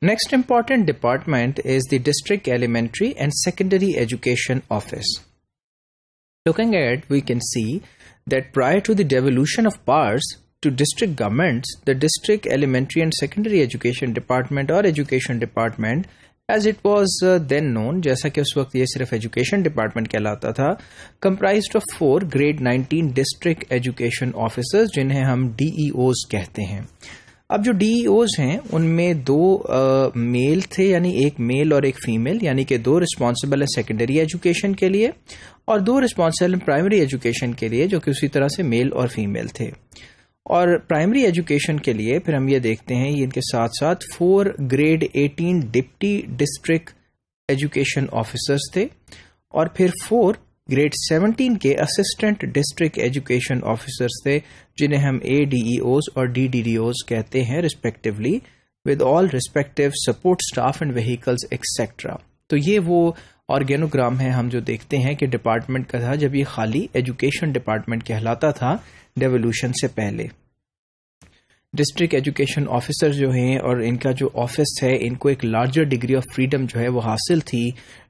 Next important department is the District Elementary and Secondary Education Office. Looking at we can see that prior to the devolution of powers to district governments, the District Elementary and Secondary Education Department or Education Department as it was then uh, known जैसा कि उस वक्त ये सिर्फ education department कहलाता था comprised of four Grade 19 District Education Officers, जिन्हें हम डीईओज कहते हैं अब जो डीईओज e हैं उनमें दो आ, मेल थे यानी एक मेल और एक फीमेल यानी कि दो रिस्पॉन्सिबल हैं सेकेंडरी एजुकेशन के लिए और दो रिस्पॉन्सिबल प्राइमरी एजुकेशन के लिए जो कि उसी तरह से मेल और फीमेल थे और प्राइमरी एजुकेशन के लिए फिर हम ये देखते हैं ये इनके साथ साथ four grade eighteen deputy district education officers थे और फिर फोर ग्रेड 17 के असिस्टेंट डिस्ट्रिक्ट एजुकेशन ऑफिसर्स थे जिन्हें हम ए e और डी कहते हैं respectively with all respective support staff and vehicles et cetera तो ये वो ऑर्गेनोग्राम है हम जो देखते हैं कि डिपार्टमेंट का था जब ये खाली एजुकेशन डिपार्टमेंट कहलाता था डेवोल्यूशन से पहले डिस्ट्रिक्ट एजुकेशन ऑफिसर जो हैं और इनका जो ऑफिस है इनको एक लार्जर डिग्री ऑफ फ्रीडम जो है वो हासिल थी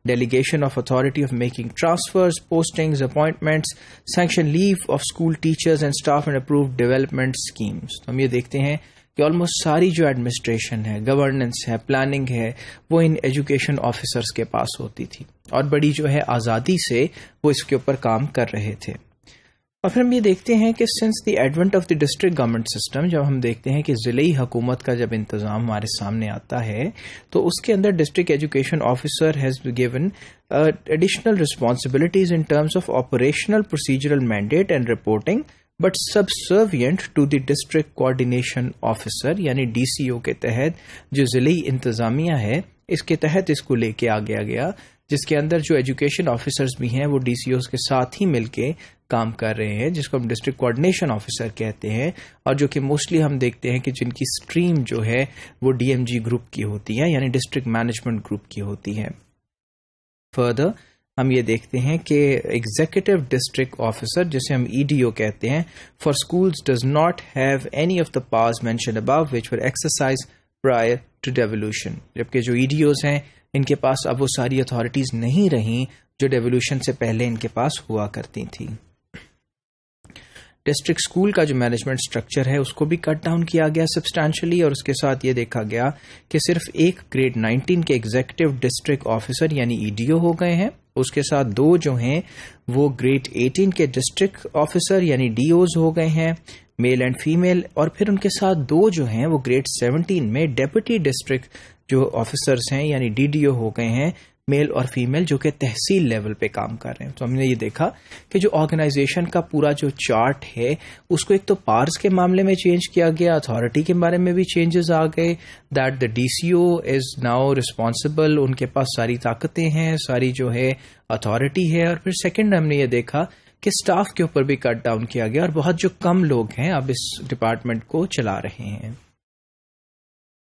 delegation of authority of making transfers postings appointments sanction leave of school teachers and staff and approve development schemes तो हम ये देखते हैं कि ऑलमोस्ट सारी जो एडमिनिस्ट्रेशन है गवर्नेंस है प्लानिंग है वो इन एजुकेशन ऑफिसर्स के पास होती थी और बड़ी जो है आज़ादी से वो इसके ऊपर काम कर रहे थे और फिर हम ये देखते हैं कि since the advent of the district government system जब हम देखते हैं कि ही हुकूमत का जब इंतज़ाम हमारे सामने आता है तो उसके अंदर district education officer has given additional responsibilities in terms of operational procedural mandate and reporting but subservient to the district coordination officer यानी डीसीओ के तहत जो जिले इंतज़ामिया है इसके तहत इसको लेके आ गया गया जिसके अंदर जो एजुकेशन ऑफिसर्स भी हैं वो डीसीओ के साथ ही मिलके काम कर रहे हैं जिसको हम डिस्ट्रिक्ट कोऑर्डिनेशन ऑफिसर कहते हैं और जो कि मोस्टली हम देखते हैं कि जिनकी स्ट्रीम जो है वो डीएमजी ग्रुप की होती है यानी डिस्ट्रिक्ट मैनेजमेंट ग्रुप की होती है फर्दर हम ये देखते हैं कि एग्जीक्यूटिव डिस्ट्रिक्ट ऑफिसर जिसे हम ईडीओ e कहते हैं for schools does not have any of the powers mention above which were exercise prior to devolution जबकि जो ईडीओज e हैं इनके पास अब वो सारी अथॉरिटीज नहीं रहीं जो डेवोल्यूशन से पहले इनके पास हुआ करती थी डिस्ट्रिक्ट स्कूल का जो मैनेजमेंट स्ट्रक्चर है उसको भी कट डाउन किया गया सब्सटैंशली और उसके साथ ये देखा गया कि सिर्फ एक ग्रेड 19 के एग्जेक्टिव डिस्ट्रिक्ट ऑफिसर यानी ईडीओ e हो गए हैं उसके साथ दो जो हैं वो ग्रेड 18 के डिस्ट्रिक्ट ऑफिसर यानी डीओज हो गए हैं मेल एंड फीमेल और फिर उनके साथ दो जो हैं वो ग्रेड 17 में डेप्यूटी डिस्ट्रिक्ट जो ऑफिसर्स हैं यानी डीडीओ हो गए हैं मेल और फीमेल जो कि तहसील लेवल पे काम कर रहे हैं तो हमने ये देखा कि जो ऑर्गेनाइजेशन का पूरा जो चार्ट है उसको एक तो पार्स के मामले में चेंज किया गया अथॉरिटी के बारे में भी चेंजेस आ गए that the DCO is now responsible उनके पास सारी ताकतें हैं सारी जो है अथॉरिटी है और फिर सेकेंड हमने ये देखा कि स्टाफ के ऊपर भी कट डाउन किया गया और बहुत जो कम लोग हैं अब इस डिपार्टमेंट को चला रहे हैं